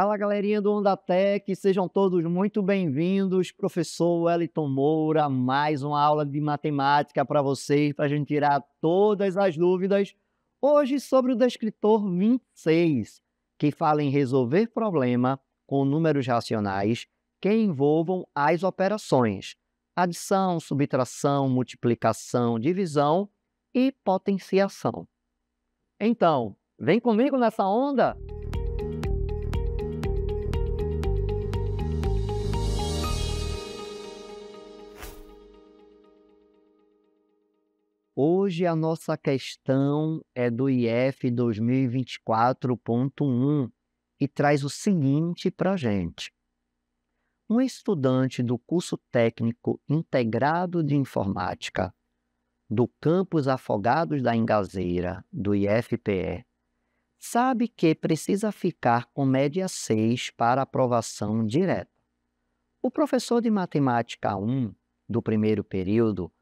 Fala galerinha do Onda Tech, sejam todos muito bem-vindos. Professor Wellington Moura, mais uma aula de matemática para vocês, para a gente tirar todas as dúvidas. Hoje sobre o descritor 26, que fala em resolver problema com números racionais que envolvam as operações adição, subtração, multiplicação, divisão e potenciação. Então, vem comigo nessa onda? Hoje a nossa questão é do IF 2024.1 e traz o seguinte para a gente. Um estudante do curso técnico integrado de informática do campus Afogados da Ingazeira, do IFPE, sabe que precisa ficar com média 6 para aprovação direta. O professor de matemática 1 do primeiro período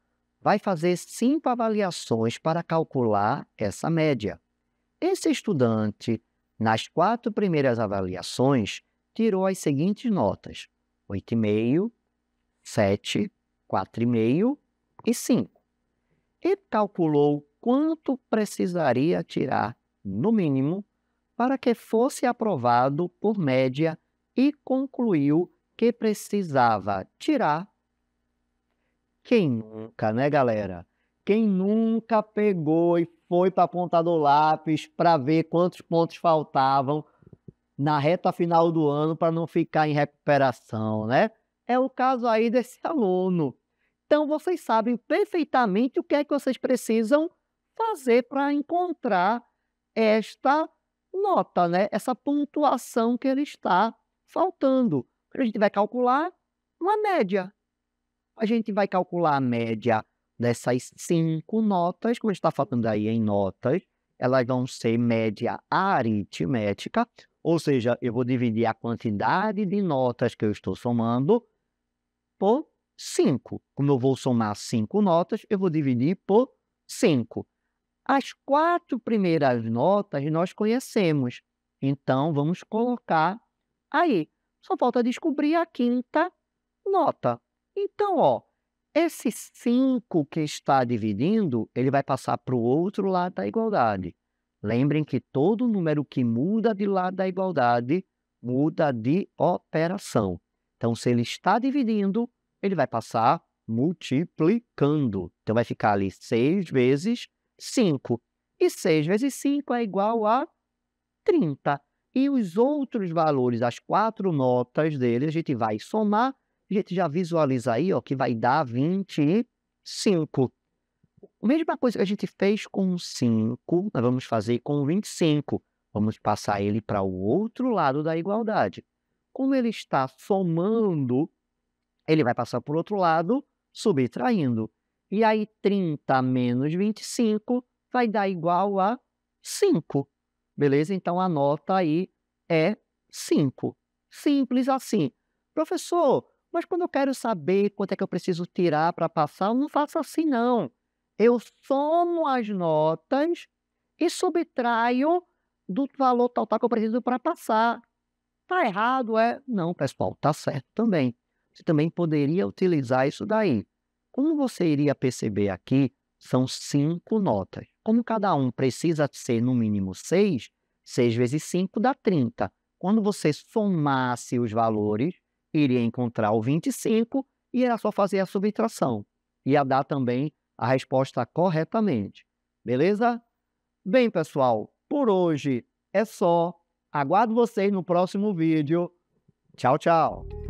vai fazer cinco avaliações para calcular essa média. Esse estudante, nas quatro primeiras avaliações, tirou as seguintes notas: 8,5, 7, 4,5 e 5. E calculou quanto precisaria tirar, no mínimo, para que fosse aprovado por média e concluiu que precisava tirar quem uhum. nunca, né, galera? Quem nunca pegou e foi para a ponta do lápis para ver quantos pontos faltavam na reta final do ano para não ficar em recuperação, né? É o caso aí desse aluno. Então vocês sabem perfeitamente o que é que vocês precisam fazer para encontrar esta nota, né? Essa pontuação que ele está faltando. A gente vai calcular uma média, a gente vai calcular a média dessas cinco notas, como a gente está falando aí em notas, elas vão ser média aritmética, ou seja, eu vou dividir a quantidade de notas que eu estou somando por 5. Como eu vou somar cinco notas, eu vou dividir por 5. As quatro primeiras notas nós conhecemos, então vamos colocar aí. Só falta descobrir a quinta nota. Então, ó, esse 5 que está dividindo, ele vai passar para o outro lado da igualdade. Lembrem que todo número que muda de lado da igualdade muda de operação. Então, se ele está dividindo, ele vai passar multiplicando. Então, vai ficar ali 6 vezes 5. E 6 vezes 5 é igual a 30. E os outros valores, as quatro notas dele, a gente vai somar a gente já visualiza aí ó, que vai dar 25. A mesma coisa que a gente fez com 5, nós vamos fazer com 25. Vamos passar ele para o outro lado da igualdade. Como ele está somando, ele vai passar para o outro lado, subtraindo. E aí, 30 menos 25 vai dar igual a 5. Beleza? Então, a nota aí é 5. Simples assim. Professor, mas quando eu quero saber quanto é que eu preciso tirar para passar, eu não faço assim, não. Eu somo as notas e subtraio do valor total que eu preciso para passar. Está errado, é? Não, pessoal, está certo também. Você também poderia utilizar isso daí. Como você iria perceber aqui, são cinco notas. Como cada um precisa ser no mínimo seis, seis vezes cinco dá 30. Quando você somasse os valores, iria encontrar o 25 e era só fazer a subtração. Ia dar também a resposta corretamente. Beleza? Bem, pessoal, por hoje é só. Aguardo vocês no próximo vídeo. Tchau, tchau!